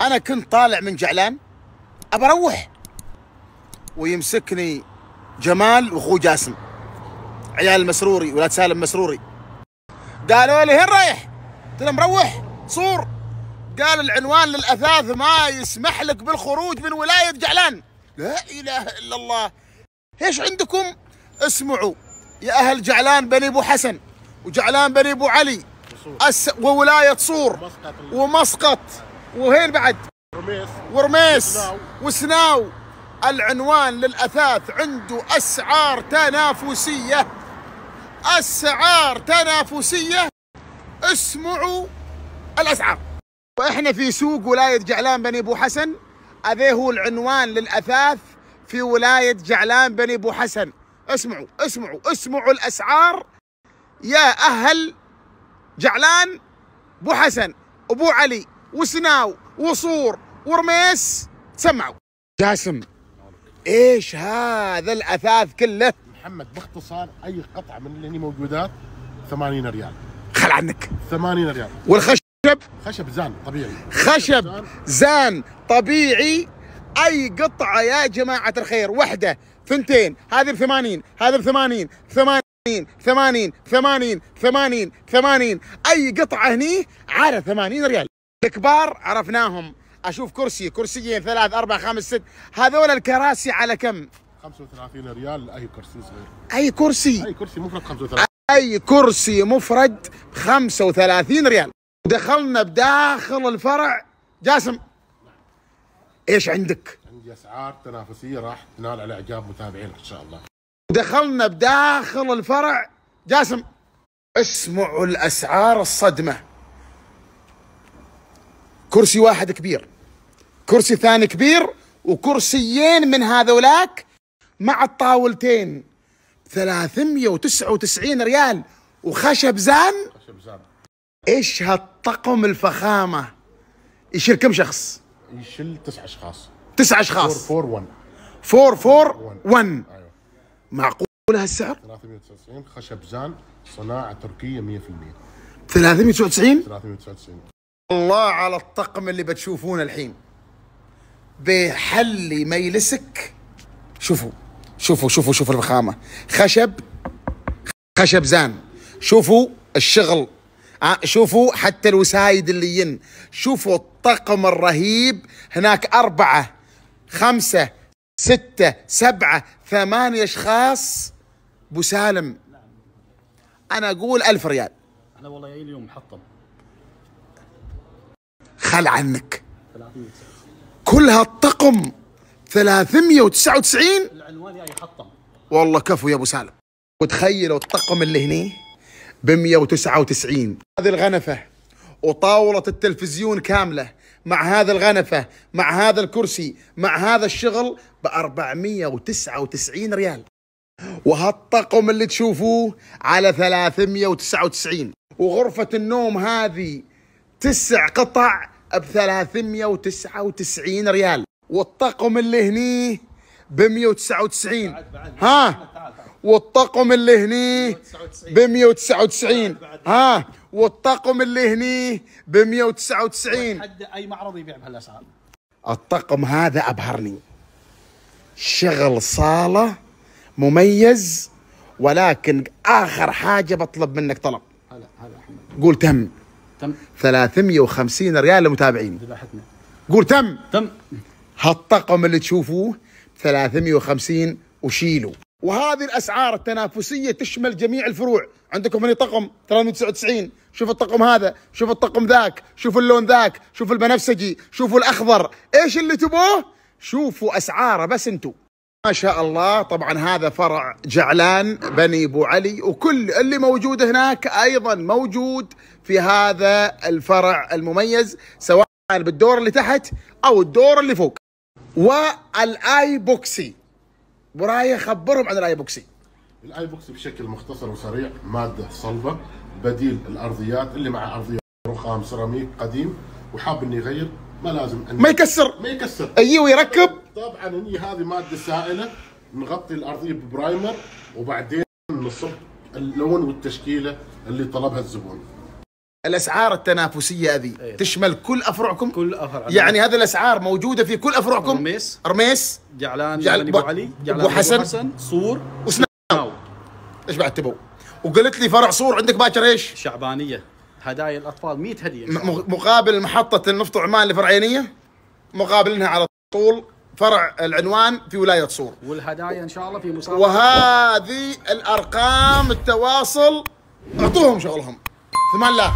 انا كنت طالع من جعلان ابى اروح ويمسكني جمال واخو جاسم عيال مسروري ولاد سالم مسروري قالوا لي هين رايح؟ قلت لهم روح صور قال العنوان للاثاث ما يسمح لك بالخروج من ولايه جعلان لا اله الا الله ايش عندكم؟ اسمعوا يا اهل جعلان بني ابو حسن وجعلان بني ابو علي أس وولايه صور ومسقط وهين بعد رميس ورميس وسناو, وسناو. العنوان للاثاث عنده اسعار تنافسيه اسعار تنافسيه اسمعوا الاسعار واحنا في سوق ولايه جعلان بني ابو حسن هذا هو العنوان للاثاث في ولايه جعلان بني ابو حسن اسمعوا اسمعوا اسمعوا الاسعار يا اهل جعلان ابو حسن ابو علي وسناو وصور ورميس تسمعوا جاسم ايش هذا الاثاث كله محمد باختصار اي قطعه من اللي هني موجودات 80 ريال خل عنك 80 ريال والخشب خشب زان طبيعي خشب زان طبيعي اي قطعه يا جماعه الخير وحده ثنتين هذه ب 80 هذه ب 80 80 80 80 80 80 اي قطعه هني على 80 ريال الكبار عرفناهم اشوف كرسي كرسيين ثلاث اربع خمس ست هذول الكراسي على كم؟ 35 ريال اي كرسي صغير اي كرسي اي كرسي مفرد 35 اي كرسي مفرد 35 ريال دخلنا بداخل الفرع جاسم ايش عندك؟ عندي اسعار تنافسيه راح تنال على اعجاب متابعينك ان شاء الله دخلنا بداخل الفرع جاسم اسمعوا الاسعار الصدمه كرسي واحد كبير كرسي ثاني كبير وكرسيين من هذولاك مع الطاولتين 399 ريال وخشب زان خشب زان ايش هالطقم الفخامه يشيل كم شخص؟ يشيل تسع اشخاص تسع اشخاص 441 441 ايوه معقول هالسعر؟ 399 خشب زان صناعه تركيه 100% 399 399 الله على الطقم اللي بتشوفونه الحين بحلي ميلسك شوفوا شوفوا شوفوا شوفوا الفخامة خشب خشب زان شوفوا الشغل آه، شوفوا حتى الوسايد اللي ين شوفوا الطقم الرهيب هناك أربعة خمسة ستة سبعة ثمانية أشخاص بسالم أنا أقول ألف ريال أنا والله اليوم محطم خال عنك كل هالطقم 399 العنوان يا يحطم والله كفو يا ابو سالم وتخيلوا الطقم اللي هني ب 199 هذه الغنفه وطاوله التلفزيون كامله مع هذا الغنفه مع هذا الكرسي مع هذا الشغل ب 499 ريال وهالطقم اللي تشوفوه على 399 وغرفه النوم هذه تسع قطع ب 399 ريال والطقم اللي هني ب 199 ها والطقم اللي هني ب 199 ها والطقم اللي هني ب 199 حد اي معرض يبيع بهالاسعار الطقم هذا ابهرني شغل صاله مميز ولكن اخر حاجه بطلب منك طلب هلا هلا قول تم تم 350 ريال لمتابعيني ذبحتنا قول تم تم هالطقم اللي تشوفوه 350 وشيلوا وهذه الاسعار التنافسيه تشمل جميع الفروع عندكم هنا طقم 399 شوف الطقم هذا شوف الطقم ذاك شوف اللون ذاك شوف البنفسجي شوف الاخضر ايش اللي تبوه شوفوا اسعاره بس انتم ما شاء الله طبعا هذا فرع جعلان بني ابو علي وكل اللي موجود هناك ايضا موجود في هذا الفرع المميز سواء بالدور اللي تحت او الدور اللي فوق والاي بوكسي برايه خبرهم عن الاي بوكسي الاي بوكسي بشكل مختصر وسريع ماده صلبه بديل الارضيات اللي مع ارضيات رخام سيراميك قديم وحاب انه يغير ما لازم ما يكسر ما يكسر اي ويركب طبعا هي هذه ماده سائله نغطي الارضيه ببرايمر وبعدين نصب اللون والتشكيله اللي طلبها الزبون الاسعار التنافسيه هذه أيه. تشمل كل افرعكم كل افرع يعني هذه الاسعار موجوده في كل افرعكم رميس رميس جعلان جعل يعني ابو علي جعلان ابو حسن, حسن صور وسناو ايش بعد تبوا وقلت لي فرع صور عندك باكر ايش؟ شعبانيه هدايا الاطفال 100 هديه مقابل محطه النفط عمان الفرعينيه مقابل انها على طول فرع العنوان في ولايه صور والهدايا ان شاء الله في مسابقه وهذه الارقام التواصل اعطوهم شغلهم ثمان لا